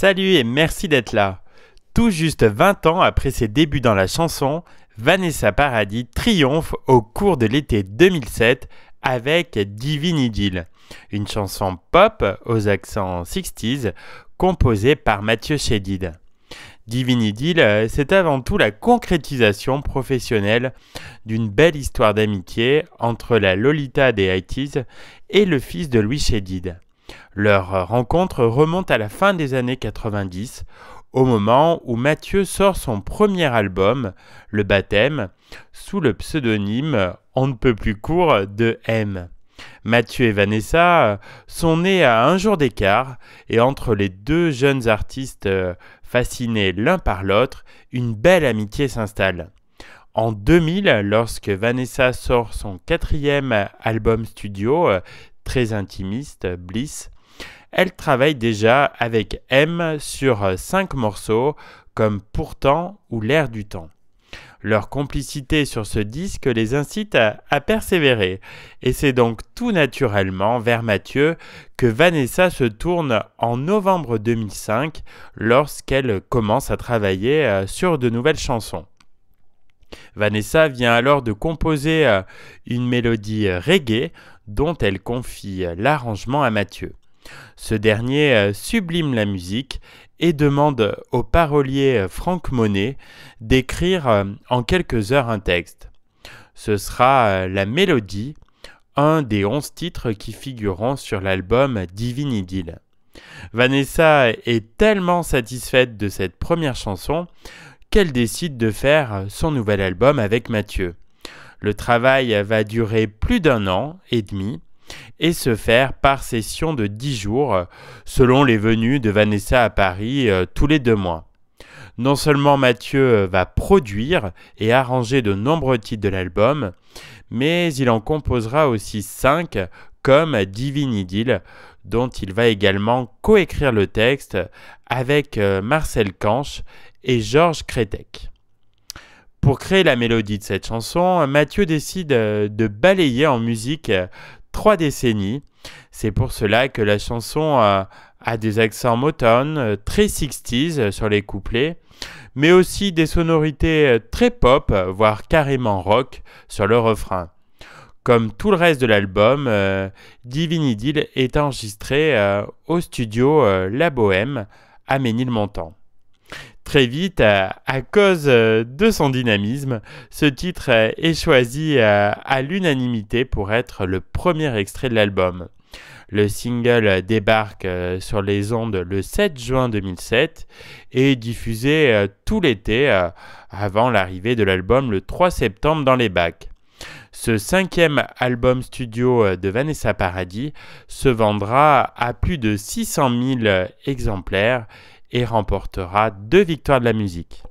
Salut et merci d'être là. Tout juste 20 ans après ses débuts dans la chanson, Vanessa Paradis triomphe au cours de l'été 2007 avec Divine Idylle, une chanson pop aux accents 60s composée par Mathieu Chédid. Divine euh, Idylle, c'est avant tout la concrétisation professionnelle d'une belle histoire d'amitié entre la Lolita des 80 et le fils de Louis Chédid. Leur rencontre remonte à la fin des années 90, au moment où Mathieu sort son premier album, Le Baptême, sous le pseudonyme On ne peut plus court de M. Mathieu et Vanessa euh, sont nés à un jour d'écart et entre les deux jeunes artistes euh, fascinés l'un par l'autre, une belle amitié s'installe. En 2000, lorsque Vanessa sort son quatrième album studio, euh, très intimiste, Bliss. Elle travaille déjà avec M sur cinq morceaux comme Pourtant ou L'air du temps. Leur complicité sur ce disque les incite à, à persévérer, et c'est donc tout naturellement vers Mathieu que Vanessa se tourne en novembre 2005 lorsqu'elle commence à travailler euh, sur de nouvelles chansons. Vanessa vient alors de composer euh, une mélodie euh, reggae dont elle confie l'arrangement à Mathieu. Ce dernier euh, sublime la musique et demande au parolier euh, Franck Monet d'écrire euh, en quelques heures un texte. Ce sera la mélodie, un des onze titres qui figureront sur l'album Divine Idylle. Vanessa est tellement satisfaite de cette première chanson qu'elle décide de faire son nouvel album avec Mathieu. Le travail va durer plus d'un an et demi et se faire par session de 10 jours, selon les venues de Vanessa à Paris euh, tous les deux mois. Non seulement Mathieu va produire et arranger de nombreux titres de l'album, mais il en composera aussi 5 comme Divine Idylle, dont il va également coécrire le texte avec euh, Marcel Canche et Georges Crétec. Pour créer la mélodie de cette chanson, Mathieu décide euh, de balayer en musique euh, trois décennies. C'est pour cela que la chanson euh, a des accents Motown, très 60s sur les couplets, mais aussi des sonorités très pop, voire carrément rock sur le refrain. Comme tout le reste de l'album, Divinity est enregistré au studio La Bohème à Ménilmontant. Très vite, euh, à cause euh, de son dynamisme, ce titre euh, est choisi à l'unanimité pour être le premier extrait de l'album. Le single débarque sur les ondes le 7 juin 2007 et est diffusé tout l'été avant l'arrivée de l'album le 3 septembre dans les bacs. Ce cinquième album studio de Vanessa Paradis se vendra à plus de 600 000 exemplaires et remportera deux victoires de la musique.